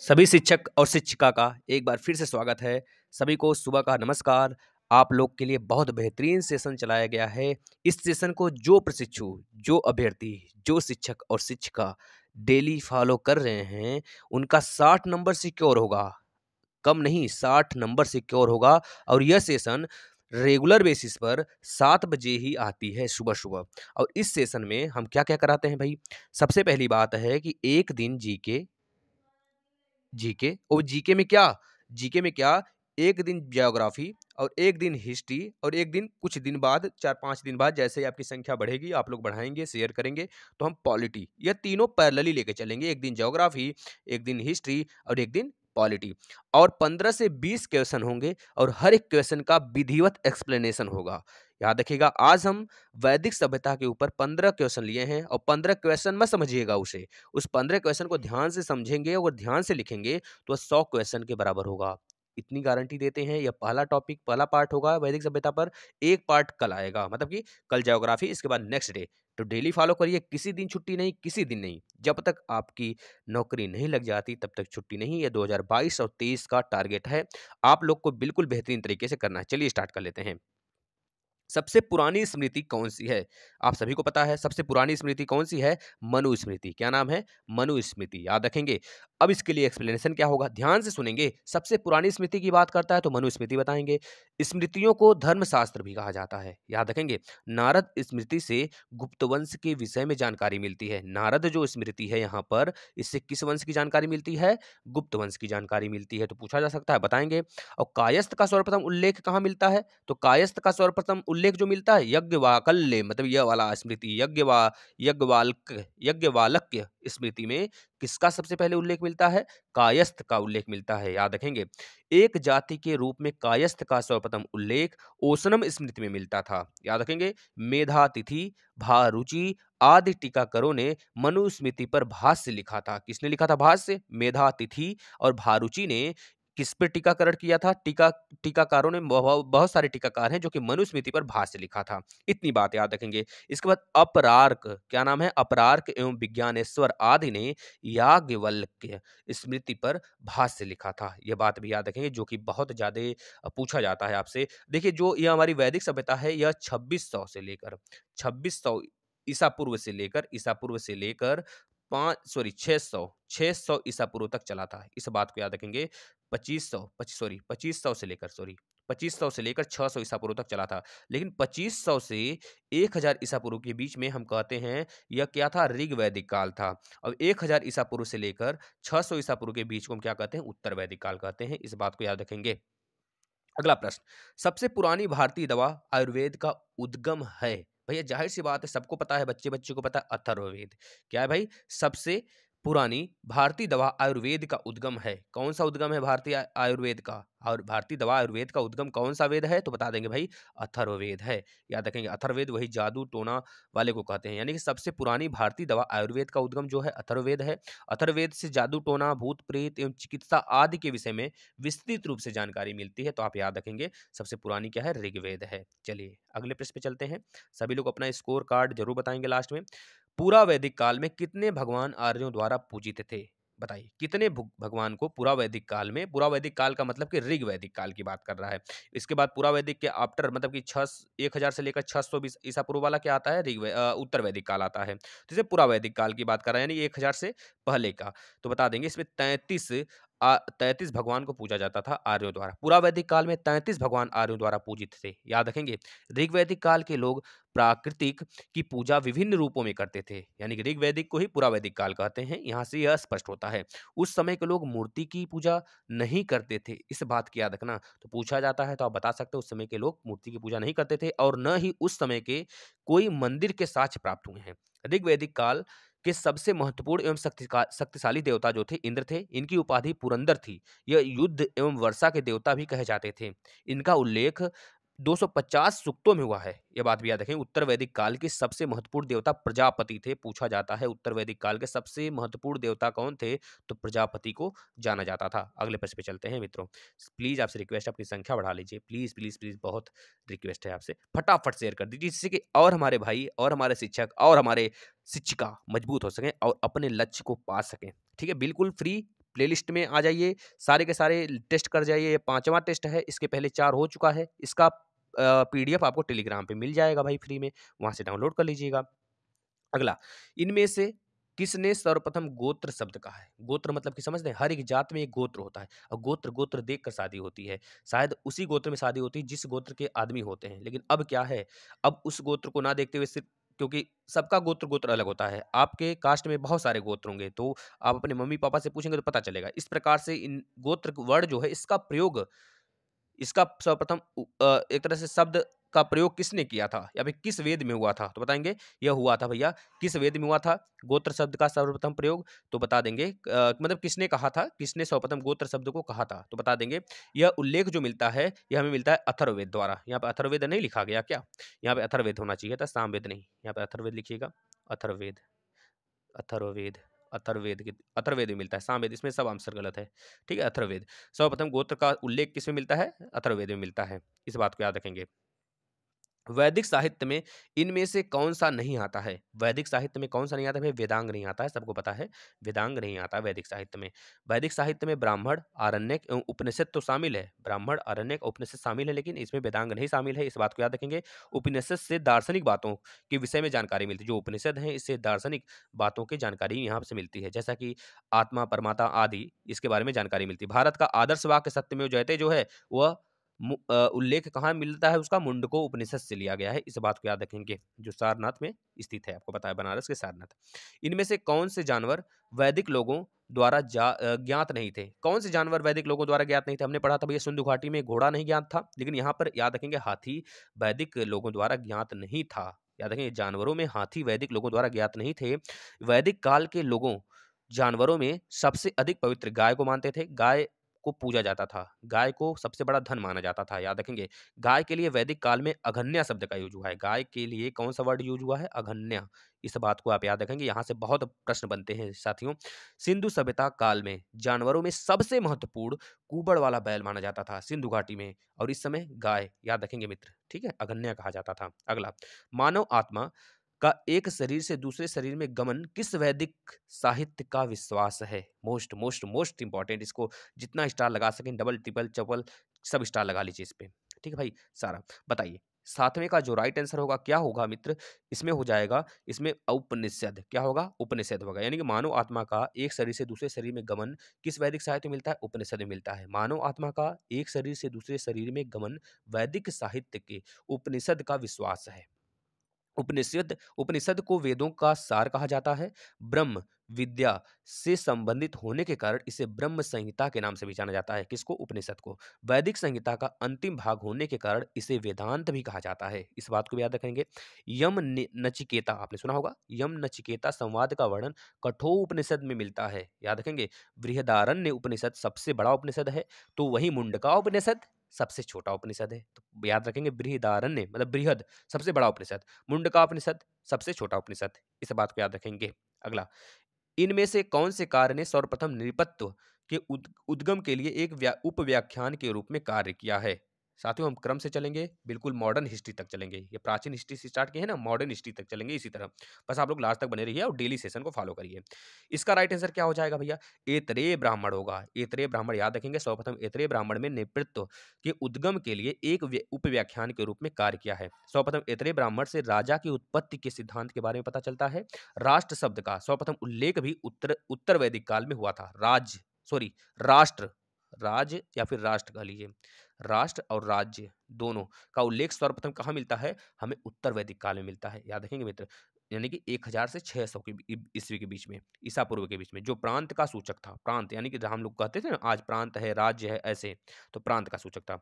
सभी शिक्षक और शिक्षिका का एक बार फिर से स्वागत है सभी को सुबह का नमस्कार आप लोग के लिए बहुत बेहतरीन सेशन चलाया गया है इस सेशन को जो प्रशिक्षु जो अभ्यर्थी जो शिक्षक और शिक्षिका डेली फॉलो कर रहे हैं उनका साठ नंबर सिक्योर होगा कम नहीं साठ नंबर सिक्योर होगा और यह सेशन रेगुलर बेसिस पर सात बजे ही आती है सुबह सुबह और इस सेशन में हम क्या क्या कराते हैं भाई सबसे पहली बात है कि एक दिन जी के जीके और जीके में क्या जीके में क्या एक दिन जियोग्राफी और एक दिन हिस्ट्री और एक दिन कुछ दिन बाद चार पाँच दिन बाद जैसे ही आपकी संख्या बढ़ेगी आप लोग बढ़ाएंगे शेयर करेंगे तो हम पॉलिटी यह तीनों पैरलली लेके चलेंगे एक दिन जियोग्राफी एक दिन हिस्ट्री और एक दिन पॉलिटी और पंद्रह से बीस क्वेश्चन होंगे और हर एक क्वेश्चन का विधिवत एक्सप्लेनेशन होगा याद देखिएगा आज हम वैदिक सभ्यता के ऊपर पंद्रह क्वेश्चन लिए हैं और पंद्रह क्वेश्चन मत समझिएगा उसे उस पंद्रह क्वेश्चन को ध्यान से समझेंगे और ध्यान से लिखेंगे तो सौ क्वेश्चन के बराबर होगा इतनी गारंटी देते हैं यह पहला टॉपिक पहला पार्ट होगा वैदिक सभ्यता पर एक पार्ट कल आएगा मतलब कि कल जियोग्राफी इसके बाद नेक्स्ट डे तो डेली फॉलो करिए किसी दिन छुट्टी नहीं किसी दिन नहीं जब तक आपकी नौकरी नहीं लग जाती तब तक छुट्टी नहीं यह 2022 और 23 का टारगेट है आप लोग को बिल्कुल बेहतरीन तरीके से करना है चलिए स्टार्ट कर लेते हैं सबसे पुरानी स्मृति कौन सी है आप सभी को पता है सबसे पुरानी स्मृति कौन सी है मनुस्मृति क्या नाम है मनुस्मृति याद रखेंगे अब इसके लिए एक्सप्लेनेशन क्या होगा ध्यान से सुनेंगे सबसे पुरानी स्मृति की बात करता है तो मनुस्मृति बताएंगे स्मृतियों को धर्मशास्त्र भी कहा जाता है याद रखेंगे नारद स्मृति से गुप्त वंश के विषय में जानकारी मिलती है नारद जो स्मृति है यहाँ पर इससे किस वंश की जानकारी मिलती है गुप्त वंश की जानकारी मिलती है तो पूछा जा सकता है बताएंगे और कायस्थ का सर्वप्रथम उल्लेख कहाँ मिलता है तो कायस्थ का सर्वप्रथम उल्लेख जो मिलता है यज्ञवाकल्य मतलब यह वाला स्मृति यज्ञवा यज्ञवालक यज्ञवालक्य स्मृति में किसका सबसे पहले उल्लेख मिलता है कायस्थ का उल्लेख मिलता है याद रखेंगे एक जाति के रूप में कायस्थ का सर्वप्रथम उल्लेख ओसनम स्मृति में मिलता था याद रखेंगे मेधातिथि भारुचि आदि टीकाकरों ने मनुस्मृति पर भाष्य लिखा था किसने लिखा था भाष्य मेधातिथि और भारुचि ने किस पे टीकाकरण किया था टीका टीकाकारों ने बहुत सारे टीकाकार हैं जो कि मनुस्मृति पर भाष्य लिखा था इतनी बात याद रखेंगे इसके बाद अपरार्क क्या नाम है अपरार्क एवं विज्ञानेश्वर आदि ने याज्ञवल्क्य स्मृति पर भाष्य लिखा था यह बात भी याद रखेंगे जो कि बहुत ज़्यादा पूछा जाता है आपसे देखिए जो यह हमारी वैदिक सभ्यता है यह छब्बीस से लेकर छब्बीस ईसा पूर्व से लेकर ईसा पूर्व से लेकर पाँच सॉरी छः सौ छः सौ ईसा पूर्व तक चला था इस बात को याद रखेंगे पच्चीस सौ पच्चीस सॉरी पच्चीस सौ से लेकर सॉरी पच्चीस सौ से लेकर छः सौ ईसा पूर्व तक चला था लेकिन पच्चीस सौ से एक हज़ार ईसा पूर्व के बीच में हम कहते हैं यह क्या था ऋग वैदिक काल था अब एक हज़ार ईसा पूर्व से लेकर छः सौ ईसा पूर्व के बीच को हम क्या कहते हैं उत्तर वैदिक काल कहते हैं इस बात को याद रखेंगे अगला प्रश्न सबसे पुरानी भारतीय दवा आयुर्वेद का उद्गम है भैया जाहिर सी बात है सबको पता है बच्चे बच्चे को पता है अथर्ववेद क्या है भाई सबसे पुरानी भारतीय दवा आयुर्वेद का उद्गम है कौन सा उद्गम है भारतीय आयुर्वेद का और भारतीय दवा आयुर्वेद का उद्गम कौन सा वेद है तो बता देंगे भाई अथर्ववेद है याद रखेंगे अथर्ववेद वही जादू टोना वाले को कहते हैं यानी कि सबसे पुरानी भारतीय दवा आयुर्वेद का उद्गम जो है अथर्ववेद है अथर्ववेद से जादू टोना भूत प्रेत एवं चिकित्सा आदि के विषय में विस्तृत रूप से जानकारी मिलती है तो आप याद रखेंगे सबसे पुरानी क्या है ऋग्वेद है चलिए अगले प्रश्न पे चलते हैं सभी लोग अपना स्कोर कार्ड जरूर बताएंगे लास्ट में पूरा वैदिक काल में कितने भगवान आर्यों द्वारा पूजित थे बताइए कितने भगवान को पूरा वैदिक काल में पूरा वैदिक काल का मतलब कि ऋग वैदिक काल की बात कर रहा है इसके बाद पूरा वैदिक के आफ्टर मतलब कि छः एक हज़ार से लेकर छः सौ बीस ईसा पूर्व वाला क्या आता है ऋग उत्तर वैदिक काल आता है तो इसे पूरा वैदिक काल की बात कर रहा है यानी एक हज़ार से पहले का तो बता देंगे इसमें तैंतीस तैंतीस भगवान को पूजा जाता था आर्यों द्वारा पूरा वैदिक काल में तैंतीस भगवान आर्यों द्वारा पूजित थे याद रखेंगे ऋग्वैदिक काल के लोग प्राकृतिक की पूजा विभिन्न रूपों में करते थे यानी कि ऋग्वैदिक को ही पूरा वैदिक काल कहते हैं यहाँ से यह स्पष्ट होता है उस समय के लोग मूर्ति की पूजा नहीं करते थे इस बात की याद रखना तो पूछा जाता है तो आप बता सकते हो उस समय के लोग मूर्ति की पूजा नहीं करते थे और न ही उस समय के कोई मंदिर के साक्ष्य प्राप्त हुए हैं ऋग्वैदिक काल के सबसे महत्वपूर्ण एवं शक्तिशाली देवता जो थे इंद्र थे इनकी उपाधि पुरंदर थी यह युद्ध एवं वर्षा के देवता भी कहे जाते थे इनका उल्लेख 250 सुक्तों में हुआ है यह बात भी याद रखें उत्तर वैदिक काल के सबसे महत्वपूर्ण देवता प्रजापति थे पूछा जाता है उत्तर वैदिक काल के सबसे महत्वपूर्ण देवता कौन थे तो प्रजापति को जाना जाता था अगले प्रश्न पे चलते हैं मित्रों प्लीज़ आपसे रिक्वेस्ट अपनी संख्या बढ़ा लीजिए प्लीज़ प्लीज़ प्लीज़ बहुत रिक्वेस्ट है आपसे फटाफट शेयर कर दीजिए जिससे कि और हमारे भाई और हमारे शिक्षक और हमारे शिक्षिका मजबूत हो सकें और अपने लक्ष्य को पा सकें ठीक है बिल्कुल फ्री प्लेलिस्ट में आ जाइए सारे के सारे टेस्ट कर जाइए ये पांचवा टेस्ट है इसके पहले चार हो चुका है इसका पीडीएफ आपको टेलीग्राम पे मिल जाएगा भाई फ्री में वहाँ से डाउनलोड कर लीजिएगा अगला इनमें से किसने सर्वप्रथम गोत्र शब्द कहा है गोत्र मतलब कि समझते हैं हर एक जात में एक गोत्र होता है और गोत्र गोत्र देख कर शादी होती है शायद उसी गोत्र में शादी होती है जिस गोत्र के आदमी होते हैं लेकिन अब क्या है अब उस गोत्र को ना देखते हुए सिर्फ क्योंकि सबका गोत्र गोत्र अलग होता है आपके कास्ट में बहुत सारे गोत्र होंगे तो आप अपने मम्मी पापा से पूछेंगे तो पता चलेगा इस प्रकार से इन गोत्र वर्ड जो है इसका प्रयोग इसका सर्वप्रथम एक तरह से शब्द का प्रयोग किसने किया था या फिर किस वेद में हुआ था तो बताएंगे यह हुआ था भैया किस वेद में हुआ था गोत्र शब्द का सर्वप्रथम प्रयोग तो बता देंगे आ, मतलब किसने कहा था किसने सर्वप्रथम गोत्र शब्द को कहा था तो बता देंगे यह उल्लेख जो मिलता है यह हमें मिलता है अथर्वेद द्वारा यहाँ पर अथर्वेद नहीं लिखा गया क्या यहाँ पे अथर्वेद होना चाहिए था सामवेद नहीं यहाँ पे अथर्वेद लिखिएगा अथर्वेद अथर्वेद अथर्वेद के अथर्वेद में मिलता है सामवेद इसमें सब आंसर गलत है ठीक है अथर्वेद सर्वप्रथम गोत्र का उल्लेख किसमें मिलता है अथर्वेद में मिलता है इस बात को याद रखेंगे वैदिक साहित्य में इनमें से कौन सा नहीं आता है वैदिक साहित्य में कौन सा नहीं आता है वेदांग नहीं आता है सबको पता है वेदांग नहीं आता वैदिक साहित्य में वैदिक साहित्य में ब्राह्मण आरण्यक एवं उपनिषद तो शामिल है ब्राह्मण आरण्यक उपनिषद शामिल है लेकिन इसमें वेदांग नहीं शामिल है इस बात को याद रखेंगे उपनिषद से दार्शनिक बातों के विषय में जानकारी मिलती है जो उपनिषद है इससे दार्शनिक बातों की जानकारी यहाँ से मिलती है जैसा कि आत्मा परमात्मा आदि इसके बारे में जानकारी मिलती है भारत का आदर्श वाक्य सत्य में जयते जो है वह उल्लेख कहाँ मिलता है उसका मुंडको उपनिषद से लिया गया है इस बात को याद रखेंगे जो सारनाथ में स्थित है आपको बताया बनारस के सारनाथ इनमें से कौन से जानवर वैदिक लोगों द्वारा ज्ञात नहीं थे कौन से जानवर वैदिक लोगों द्वारा ज्ञात नहीं थे हमने पढ़ा था भैया सिंधु घाटी में घोड़ा नहीं ज्ञात था लेकिन यहाँ पर याद रखेंगे हाथी वैदिक लोगों द्वारा ज्ञात नहीं था याद रखेंगे जानवरों में हाथी वैदिक लोगों द्वारा ज्ञात नहीं थे वैदिक काल के लोगों जानवरों में सबसे अधिक पवित्र गाय को मानते थे गाय को पूजा जाता था गाय को सबसे बड़ा धन माना जाता था याद रखेंगे गाय के लिए वैदिक काल में अघन्या शब्द का यूज हुआ है गाय के लिए कौन सा वर्ड यूज हुआ है अघन्या इस बात को आप याद रखेंगे यहाँ से बहुत प्रश्न बनते हैं साथियों सिंधु सभ्यता काल में जानवरों में सबसे महत्वपूर्ण कुबड़ वाला बैल माना जाता था सिंधु घाटी में और इस समय गाय याद रखेंगे मित्र ठीक है अघन्या कहा जाता था अगला मानव आत्मा का एक शरीर से दूसरे शरीर में गमन किस वैदिक साहित्य का विश्वास है मोस्ट मोस्ट मोस्ट इंपॉर्टेंट इसको जितना स्टार लगा सकें डबल ट्रिपल चपल सब स्टार लगा लीजिए इस पर ठीक है भाई सारा बताइए सातवें का जो राइट आंसर होगा क्या होगा मित्र इसमें हो जाएगा इसमें उपनिषद क्या होगा उपनिषद होगा यानी कि मानव आत्मा का एक शरीर से दूसरे शरीर में गमन किस वैदिक साहित्य में मिलता है उपनिषद में मिलता है मानव आत्मा का एक शरीर से दूसरे शरीर में गमन वैदिक साहित्य के उपनिषद का विश्वास है उपनिषद उपनिषद को वेदों का सार कहा जाता है ब्रह्म विद्या से संबंधित होने के कारण इसे ब्रह्म संहिता के नाम से भी जाना जाता है किसको उपनिषद को वैदिक संहिता का अंतिम भाग होने के कारण इसे वेदांत भी कहा जाता है इस बात को भी याद रखेंगे यम नचिकेता आपने सुना होगा यम नचिकेता संवाद का वर्णन कठोर उपनिषद में मिलता है याद रखेंगे बृहदारण्य उपनिषद सबसे बड़ा उपनिषद है तो वही मुंडका उपनिषद सबसे छोटा उपनिषद है तो याद रखेंगे बृहदारण्य मतलब बृहद सबसे बड़ा उपनिषद मुंड का उपनिषद सबसे छोटा उपनिषद इस बात को याद रखेंगे अगला इनमें से कौन से कार्य ने सर्वप्रथम निरिपत्व के उद, उद्गम के लिए एक उपव्याख्यान के रूप में कार्य किया है साथियों हम क्रम से चलेंगे बिल्कुल मॉडर्न हिस्ट्री तक चलेंगे ये प्राचीन हिस्ट्री से स्टार्ट किए हैं ना मॉडर्न हिस्ट्री तक चलेंगे इसी तरह बस आप लोग लास्ट तक बने रहिए और डेली सेशन को फॉलो करिए इसका राइट आंसर क्या हो जाएगा भैया एतरे ब्राह्मण होगा एतरे ब्राह्मण याद रखेंगे सर्वप्रथम एतरे ब्राह्मण में नेतृत्व के उद्गम के लिए एक उपव्याख्यान के रूप में कार्य किया है सर्वप्रथम एतरे ब्राह्मण से राजा की उत्पत्ति के सिद्धांत के बारे में पता चलता है राष्ट्र शब्द का सर्वप्रथम उल्लेख भी उत्तर उत्तर वैदिक काल में हुआ था राज्य सॉरी राष्ट्र राज्य या फिर राष्ट्र कह लीजिए राष्ट्र और राज्य दोनों का उल्लेख सर्वप्रथम कहाँ मिलता है हमें उत्तर वैदिक काल में मिलता है याद रखेंगे मित्र यानी कि एक हजार से सौ के ईस्वी के बीच में ईसा पूर्व के बीच में जो प्रांत का सूचक था प्रांत यानी कि हम लोग कहते थे ना आज प्रांत है राज्य है ऐसे तो प्रांत का सूचक था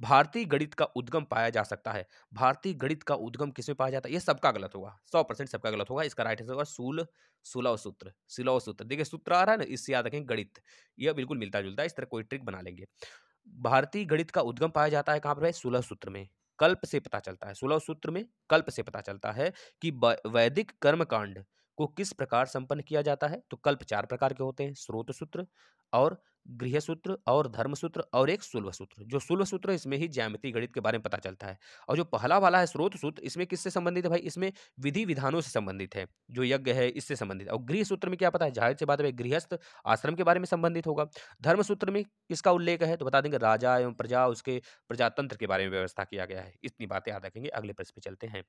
भारतीय गणित का उद्गम पाया जा सकता है भारतीय गणित का उद्गम किसमें पाया जाता है ये सबका गलत होगा सौ परसेंट सबका गलत होगा इसका राइट आंसर होगा सूल सुलव सूत्र सुलव सूत्र देखिए सूत्र आ रहा है ना इससे याद रखें गणित यह बिल्कुल मिलता जुलता है इस तरह कोई ट्रिक बना लेंगे भारतीय गणित का उद्गम पाया जाता है कहाँ पर भाई सुलह सूत्र में कल्प से पता चलता है सुलह सूत्र में कल्प से पता चलता है कि वैदिक कर्मकांड को किस प्रकार संपन्न किया जाता है तो कल्प चार प्रकार के होते हैं स्रोत सूत्र और गृह सूत्र और धर्म सूत्र और एक सुलभ सूत्र जो सुलभ सूत्र इसमें ही ज्यामिति गणित के बारे में पता चलता है और जो पहला वाला है स्रोत सूत्र इसमें किससे संबंधित है भाई इसमें विधि विधानों से संबंधित है जो यज्ञ है इससे संबंधित और गृह सूत्र में क्या पता है जाहिर से बात है गृहस्थ आश्रम के बारे में संबंधित होगा धर्म सूत्र में किसका उल्लेख है तो बता देंगे राजा एवं प्रजा उसके प्रजातंत्र के बारे में व्यवस्था किया गया है इतनी बातें याद रखेंगे अगले प्रश्न पे चलते हैं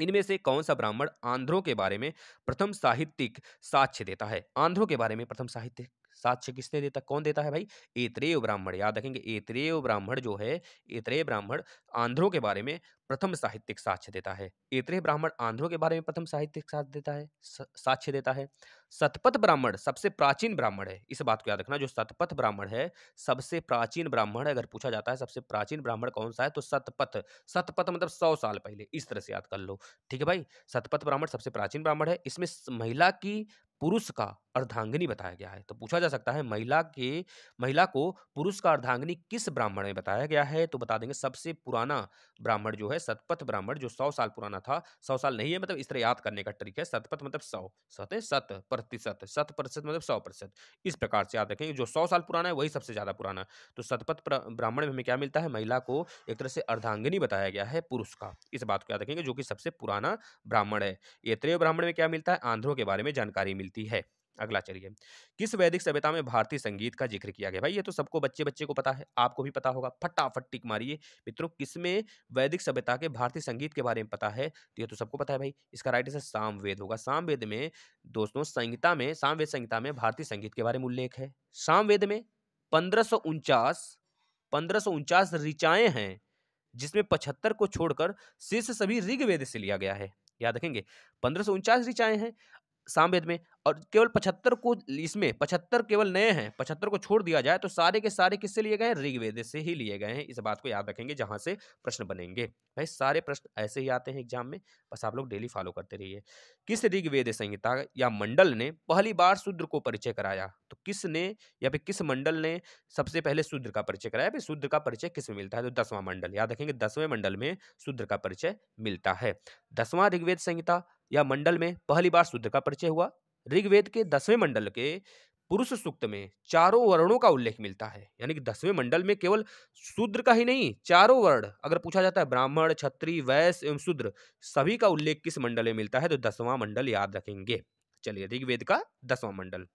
इनमें से कौन सा ब्राह्मण आंध्रों के बारे में प्रथम साहित्यिक साक्ष्य देता है आंध्रों के बारे में प्रथम साहित्यिक सात छः किसने देता कौन देता है भाई एतरेय ब्राह्मण याद रखेंगे एतरेय ब्राह्मण जो है एतरेय ब्राह्मण आंध्रों के बारे में प्रथम साहित्यिक साक्ष्य देता है एतरेय ब्राह्मण आंध्रों के बारे में प्रथम साहित्यिक साक्ष्य देता है साक्ष्य देता है सतपथ ब्राह्मण सबसे प्राचीन ब्राह्मण है इस बात को याद रखना जो सतपथ ब्राह्मण है सबसे प्राचीन ब्राह्मण अगर पूछा जाता है सबसे प्राचीन ब्राह्मण कौन सा है तो सतपथ सतपथ मतलब सौ साल पहले इस तरह से याद कर लो ठीक है भाई सतपथ ब्राह्मण सबसे प्राचीन ब्राह्मण है इसमें महिला की पुरुष का अर्धांगिनी बताया गया है तो पूछा जा सकता है महिला के महिला को पुरुष का अर्धांगनी किस ब्राह्मण में बताया गया है तो बता देंगे सबसे पुराना ब्राह्मण जो है सतपथ ब्राह्मण जो सौ साल पुराना था सौ साल नहीं है मतलब इस तरह याद करने का ट्रिक है सतपथ मतलब सौ सत सत प्रतिशत सत प्रतिशत मतलब सौ प्रतिशत इस प्रकार से याद रखेंगे जो सौ साल पुराना है वही सबसे ज्यादा पुराना तो सतपथ ब्राह्मण में हमें क्या मिलता है महिला को एक तरह से अर्धांगनी बताया गया है पुरुष का इस बात को याद रखेंगे जो कि सबसे पुराना ब्राह्मण है ये ब्राह्मण में क्या मिलता है आंध्रों के बारे में जानकारी मिलती है अगला चलिए किस वैदिक सभ्यता में भारतीय संगीत का जिक्र किया गया भाई ये तो सबको बच्चे बच्चे को पता है आपको भी पता होगा फटाफट टिक मारिए मित्रों किस में वैदिक सभ्यता के भारतीय संगीत के बारे में पता है तो ये तो सबको पता है भाई इसका राइट आंसर सामवेद होगा सामवेद में दोस्तों संहिता में सामवेद संहिता में भारतीय संगीत के बारे में उल्लेख है सामवेद में पंद्रह सौ उनचास पंद्रह हैं जिसमें पचहत्तर को छोड़कर शीर्ष सभी ऋग्वेद से लिया गया है याद रखेंगे पंद्रह सौ उनचास ऋचाएँ हैं सामवेद में और केवल पचहत्तर को इसमें पचहत्तर केवल नए हैं पचहत्तर को छोड़ दिया जाए तो सारे के सारे किससे लिए गए हैं ऋग्वेद से ही लिए गए हैं इस बात को याद रखेंगे जहाँ से प्रश्न बनेंगे भाई सारे प्रश्न ऐसे ही आते हैं एग्जाम में बस आप लोग डेली फॉलो करते रहिए किस ऋग्वेद संहिता या मंडल ने पहली बार शूद्र को परिचय कराया तो किसने या फिर किस मंडल ने सबसे पहले शूद्र का परिचय कराया फिर शूद्र का परिचय किस में मिलता है तो दसवां मंडल याद रखेंगे दसवें मंडल में शूद्र का परिचय मिलता है दसवां ऋग्वेद संहिता यह मंडल में पहली बार शुद्ध का परिचय हुआ ऋग्वेद के दसवें मंडल के पुरुष सूक्त में चारों वर्णों का उल्लेख मिलता है यानी कि दसवें मंडल में केवल शूद्र का ही नहीं चारों वर्ण अगर पूछा जाता है ब्राह्मण क्षत्रिय वैश्य एवं शूद्र सभी का उल्लेख किस मंडल में मिलता है तो दसवां मंडल याद रखेंगे चलिए ऋग्वेद का दसवां मंडल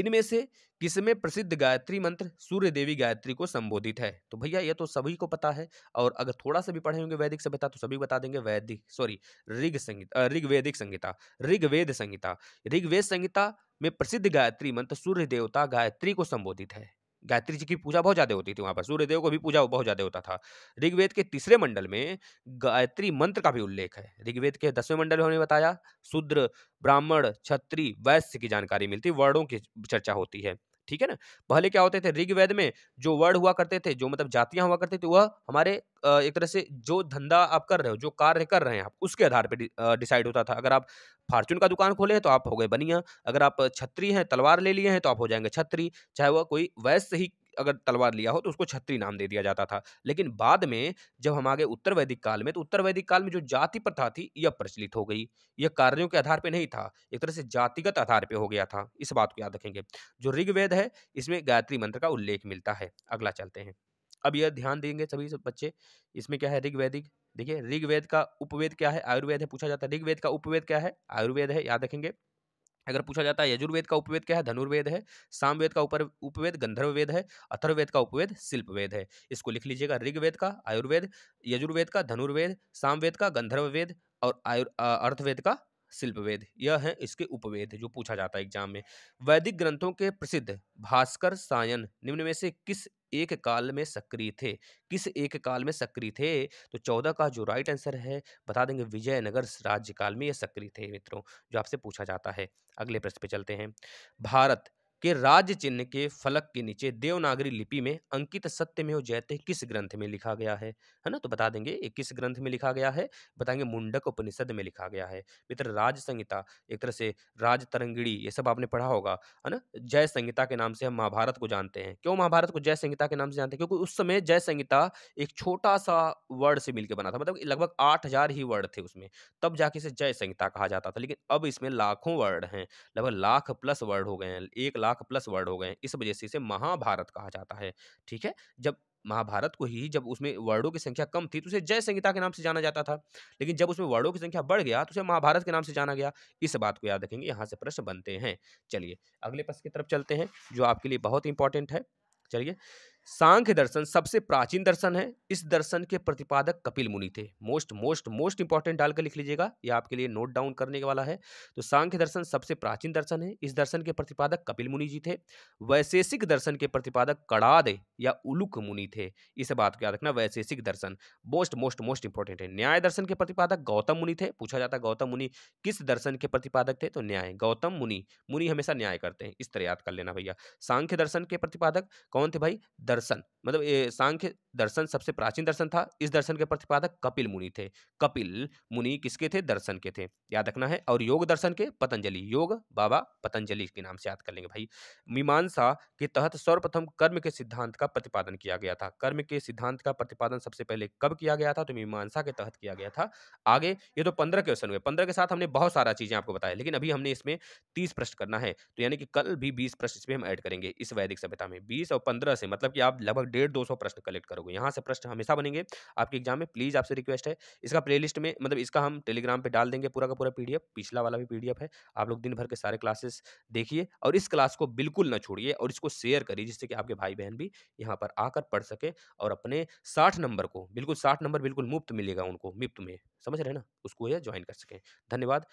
इनमें से किसमें प्रसिद्ध गायत्री मंत्र सूर्य देवी गायत्री को संबोधित है तो भैया ये तो सभी को पता है और अगर थोड़ा सा भी पढ़े होंगे वैदिक सभ्यता तो सभी बता देंगे वैदिक सॉरी ऋग संगीत ऋग्वेदिक संगीता ऋग्वेद संगीता ऋग्वेद संगीता में प्रसिद्ध गायत्री मंत्र सूर्य देवता गायत्री को संबोधित है गायत्री जी की पूजा बहुत ज़्यादा होती थी वहाँ पर सूर्यदेव को भी पूजा बहुत ज़्यादा होता था ऋग्वेद के तीसरे मंडल में गायत्री मंत्र का भी उल्लेख है ऋग्वेद के दसवें मंडल में हमने बताया शूद्र ब्राह्मण छत्री वैश्य की जानकारी मिलती वर्णों की चर्चा होती है ठीक है ना पहले क्या होते थे ऋग्वेद में जो वर्ड हुआ करते थे जो मतलब जातियां हुआ करते थे वह हमारे एक तरह से जो धंधा आप कर रहे हो जो कार्य कर रहे हैं आप उसके आधार पर डिसाइड होता था अगर आप फार्चून का दुकान खोले हैं तो आप हो गए बनिया अगर आप छत्री हैं तलवार ले लिए हैं तो आप हो जाएंगे छत्री चाहे वह कोई वैश्य ही अगर तलवार लिया हो तो उसको छत्री नाम दे दिया जाता था लेकिन बाद में जब हम आगे उत्तर वैदिक काल में तो उत्तर वैदिक काल में जो जाति प्रथा थी यह प्रचलित हो गई यह कार्यों के आधार पर नहीं था एक तरह से जातिगत आधार पर हो गया था इस बात को याद रखेंगे जो ऋग्वेद है इसमें गायत्री मंत्र का उल्लेख मिलता है अगला चलते हैं अब यह ध्यान देंगे सभी बच्चे इसमें क्या है ऋग्वैदिक देखिए ऋग्वेद का उपवेद क्या है आयुर्वेद है पूछा जाता है ऋग्वेद का उपवेद क्या है आयुर्वेद है याद रखेंगे अगर पूछा जाता है यजुर्वेद का उपवेद क्या है धनुर्वेद है सामवेद का ऊपर उपवेद वेद है अथर्ववेद का उपवेद वेद है इसको लिख लीजिएगा ऋग्वेद का आयुर्वेद यजुर्वेद का धनुर्वेद सामवेद का गंधर्व वेद और आयु अर्थवेद का शिल्प वेद यह है इसके उपवेद जो पूछा जाता है एग्जाम में वैदिक ग्रंथों के प्रसिद्ध भास्कर सायन निम्न में से किस एक काल में सक्रिय थे किस एक काल में सक्रिय थे तो चौदह का जो राइट आंसर है बता देंगे विजयनगर राज्य काल में यह सक्रिय थे मित्रों जो आपसे पूछा जाता है अगले प्रश्न पे चलते हैं भारत के राज चिन्ह के फलक के नीचे देवनागरी लिपि में अंकित सत्य में हो जयते किस ग्रंथ में लिखा गया है है ना तो बता देंगे ये किस ग्रंथ में लिखा गया है बताएंगे मुंडक उपनिषद में लिखा गया है मित्र राज संहिता एक तरह से राज तरंगिड़ी ये सब आपने पढ़ा होगा है ना जय संहिता के नाम से हम महाभारत को जानते हैं क्यों महाभारत को जय संहिता के नाम से जानते हैं क्योंकि उस समय जय संहिता एक छोटा सा वर्ड से मिलकर बना था मतलब लगभग आठ ही वर्ड थे उसमें तब जाके इसे जय संहिता कहा जाता था लेकिन अब इसमें लाखों वर्ड हैं लगभग लाख प्लस वर्ड हो गए हैं एक लाख लाख प्लस वर्ड हो गए इस वजह से इसे महाभारत कहा जाता है ठीक है जब महाभारत को ही जब उसमें वर्डों की संख्या कम थी तो उसे जय संहिता के नाम से जाना जाता था लेकिन जब उसमें वर्डों की संख्या बढ़ गया तो उसे महाभारत के नाम से जाना गया इस बात को याद रखेंगे यहाँ से प्रश्न बनते हैं चलिए अगले प्रश्न की तरफ चलते हैं जो आपके लिए बहुत इंपॉर्टेंट है चलिए सांख्य दर्शन सबसे प्राचीन दर्शन है इस दर्शन के प्रतिपादक कपिल मुनि थे मोस्ट मोस्ट मोस्ट इंपॉर्टेंट डालकर लिख लीजिएगा ये आपके लिए नोट डाउन करने के वाला है तो सांख्य दर्शन सबसे प्राचीन दर्शन है इस दर्शन के प्रतिपादक कपिल मुनि जी थे वैशेषिक दर्शन के प्रतिपादक कड़ाद या उलुक मुनि थे इस बात को याद रखना वैशेषिक दर्शन मोस्ट मोस्ट मोस्ट इंपॉर्टेंट है न्याय दर्शन के प्रतिपादक गौतम मुनि थे पूछा जाता गौतम मुनि किस दर्शन के प्रतिपादक थे तो न्याय गौतम मुनि मुनि हमेशा न्याय करते हैं इस तरह याद कर लेना भैया सांख्य दर्शन के प्रतिपादक कौन थे भाई दर्शन मतलब ये सांख्य दर्शन सबसे प्राचीन दर्शन था इस दर्शन के प्रतिपादक कपिल मुनि थे कपिल मुनि किसके थे दर्शन के थे याद रखना है और योग दर्शन के पतंजलि योग बाबा पतंजलि के नाम से याद कर लेंगे भाई मीमांसा के तहत सर्वप्रथम कर्म के सिद्धांत का प्रतिपादन किया गया था कर्म के सिद्धांत का प्रतिपादन सबसे पहले कब किया गया था तो मीमांसा के तहत किया गया था आगे ये तो पंद्रह क्वेश्चन हुए पंद्रह के साथ हमने बहुत सारा चीज़ें आपको बताया लेकिन अभी हमने इसमें तीस प्रश्न करना है तो यानी कि कल भी बीस प्रश्न इसमें हम ऐड करेंगे इस वैदिक सभ्यता में बीस और पंद्रह से मतलब कि आप लगभग डेढ़ दो सौ प्रश्न कलेक्ट करोगे यहाँ से प्रश्न हमेशा बनेंगे आपके एग्जाम में प्लीज़ आपसे रिक्वेस्ट है इसका प्लेलिस्ट में मतलब इसका हम टेलीग्राम पर डाल देंगे पूरा का पूरा पी पिछला वाला भी पी है आप लोग दिन भर के सारे क्लासेस देखिए और इस क्लास को बिल्कुल ना छोड़िए और इसको शेयर करिए जिससे कि आपके भाई बहन भी यहाँ पर आकर पढ़ सके और अपने साठ नंबर को बिल्कुल साठ नंबर बिल्कुल मुफ्त मिलेगा उनको मुफ्त में समझ रहे हैं ना उसको ज्वाइन कर सकें धन्यवाद